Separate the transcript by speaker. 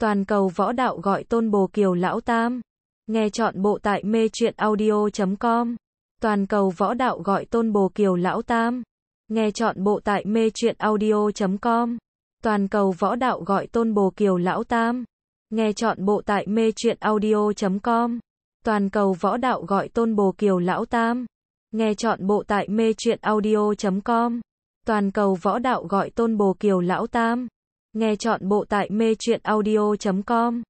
Speaker 1: Toàn cầu võ đạo gọi tôn bồ kiều lão tam. Nghe chọn bộ tại mê truyện audio.com. Toàn cầu võ đạo gọi tôn bồ kiều lão tam. Nghe chọn bộ tại mê truyện audio.com. Toàn cầu võ đạo gọi tôn bồ kiều lão tam. Nghe chọn bộ tại mê truyện audio.com. Toàn cầu võ đạo gọi tôn bồ kiều lão tam. Nghe chọn bộ tại mê truyện audio.com. Toàn cầu võ đạo gọi tôn bồ kiều lão tam. Nghe chọn bộ tại mê chuyện
Speaker 2: audio.com